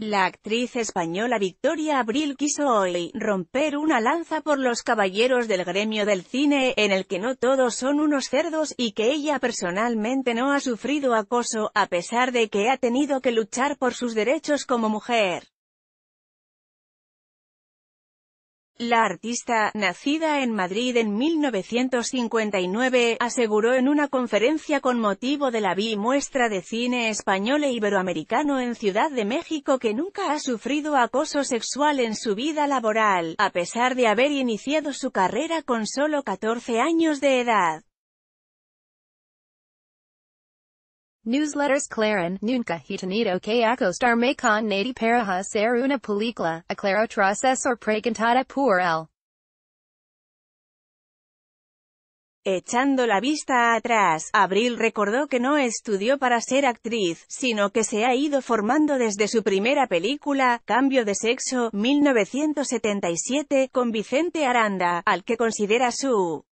La actriz española Victoria Abril quiso hoy romper una lanza por los caballeros del gremio del cine, en el que no todos son unos cerdos y que ella personalmente no ha sufrido acoso, a pesar de que ha tenido que luchar por sus derechos como mujer. La artista, nacida en Madrid en 1959, aseguró en una conferencia con motivo de la Bi-Muestra de Cine Español e Iberoamericano en Ciudad de México que nunca ha sufrido acoso sexual en su vida laboral, a pesar de haber iniciado su carrera con solo 14 años de edad. Newsletters claren, Nunca tenido que acostarme con nadie para hacer una película, aclaro o preguntada por él. Echando la vista atrás, Abril recordó que no estudió para ser actriz, sino que se ha ido formando desde su primera película, Cambio de Sexo, 1977, con Vicente Aranda, al que considera su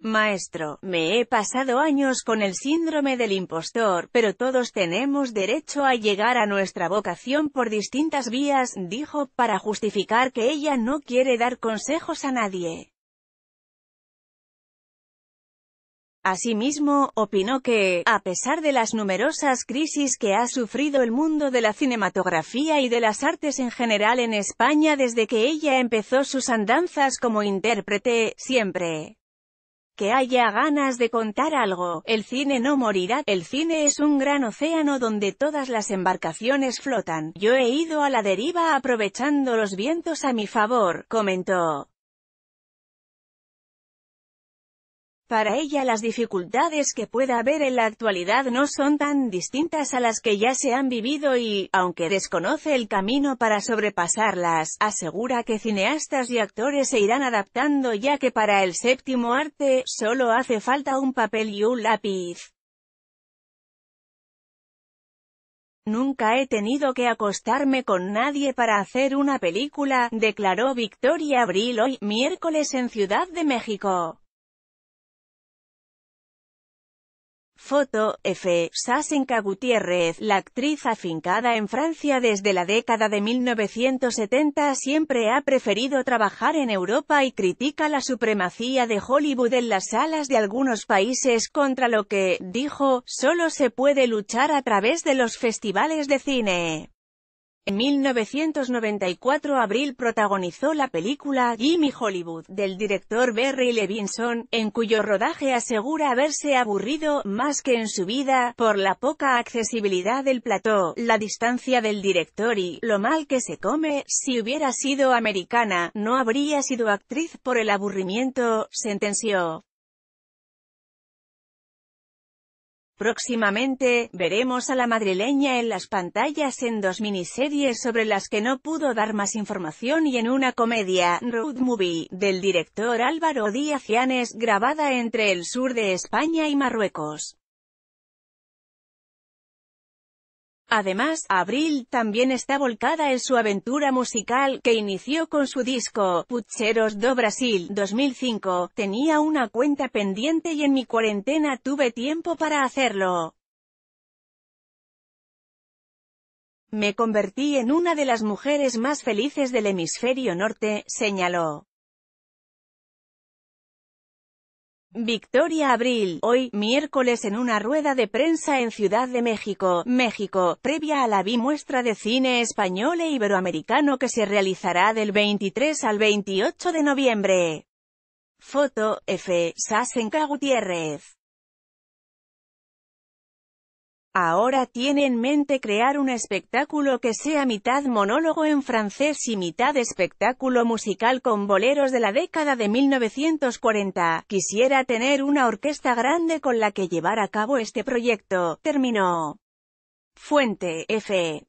Maestro, me he pasado años con el síndrome del impostor, pero todos tenemos derecho a llegar a nuestra vocación por distintas vías, dijo, para justificar que ella no quiere dar consejos a nadie. Asimismo, opinó que, a pesar de las numerosas crisis que ha sufrido el mundo de la cinematografía y de las artes en general en España desde que ella empezó sus andanzas como intérprete, siempre que haya ganas de contar algo, el cine no morirá, el cine es un gran océano donde todas las embarcaciones flotan, yo he ido a la deriva aprovechando los vientos a mi favor, comentó. Para ella las dificultades que pueda haber en la actualidad no son tan distintas a las que ya se han vivido y, aunque desconoce el camino para sobrepasarlas, asegura que cineastas y actores se irán adaptando ya que para el séptimo arte, solo hace falta un papel y un lápiz. Nunca he tenido que acostarme con nadie para hacer una película, declaró Victoria Abril hoy, miércoles en Ciudad de México. Foto, F. Sasenka Gutiérrez, la actriz afincada en Francia desde la década de 1970 siempre ha preferido trabajar en Europa y critica la supremacía de Hollywood en las salas de algunos países contra lo que, dijo, solo se puede luchar a través de los festivales de cine. En 1994 Abril protagonizó la película Jimmy Hollywood del director Barry Levinson, en cuyo rodaje asegura haberse aburrido, más que en su vida, por la poca accesibilidad del plató, la distancia del director y lo mal que se come. Si hubiera sido americana, no habría sido actriz por el aburrimiento, sentenció. Próximamente, veremos a la madrileña en las pantallas en dos miniseries sobre las que no pudo dar más información y en una comedia, Road Movie, del director Álvaro Díaz Llanes grabada entre el sur de España y Marruecos. Además, Abril también está volcada en su aventura musical, que inició con su disco, Pucheros do Brasil, 2005. Tenía una cuenta pendiente y en mi cuarentena tuve tiempo para hacerlo. Me convertí en una de las mujeres más felices del hemisferio norte, señaló. Victoria Abril, hoy, miércoles en una rueda de prensa en Ciudad de México, México, previa a la bimuestra de cine español e iberoamericano que se realizará del 23 al 28 de noviembre. Foto, F. Sasenka Gutiérrez. Ahora tiene en mente crear un espectáculo que sea mitad monólogo en francés y mitad espectáculo musical con boleros de la década de 1940. Quisiera tener una orquesta grande con la que llevar a cabo este proyecto, terminó. Fuente, F.